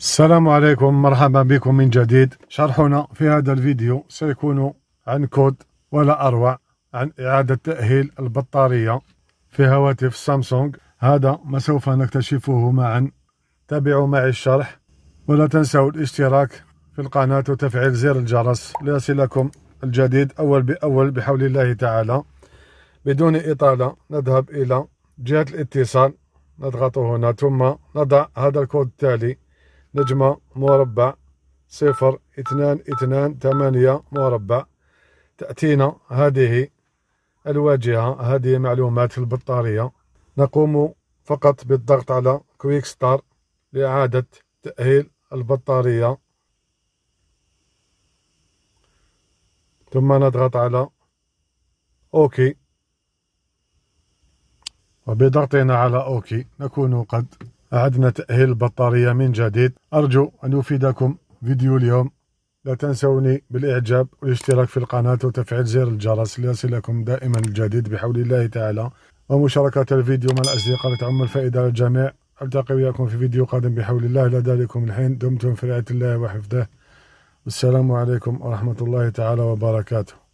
السلام عليكم مرحبا بكم من جديد شرحنا في هذا الفيديو سيكون عن كود ولا أروع عن إعادة تأهيل البطارية في هواتف سامسونج هذا ما سوف نكتشفه معا تابعوا معي الشرح ولا تنسوا الاشتراك في القناة وتفعيل زر الجرس ليصلكم الجديد أول بأول بحول الله تعالى بدون إطالة نذهب إلى جهة الاتصال نضغط هنا ثم نضع هذا الكود التالي نجمة مربع صفر اثنان اثنان ثمانية مربع تأتينا هذه الواجهة هذه معلومات البطارية نقوم فقط بالضغط على كويك ستار لإعادة تأهيل البطارية ثم نضغط على أوكي وبضغطنا على أوكي نكون قد أعدنا تأهيل البطارية من جديد أرجو أن يفيدكم فيديو اليوم لا تنسوني بالإعجاب والاشتراك في القناة وتفعيل زر الجرس ليصلكم دائما الجديد بحول الله تعالى ومشاركة الفيديو مع الأصدقاء لتعم الفائدة للجميع ألتقي وياكم في فيديو قادم بحول الله إلى ذلكم الحين دمتم في رعاية الله وحفظه والسلام عليكم ورحمة الله تعالى وبركاته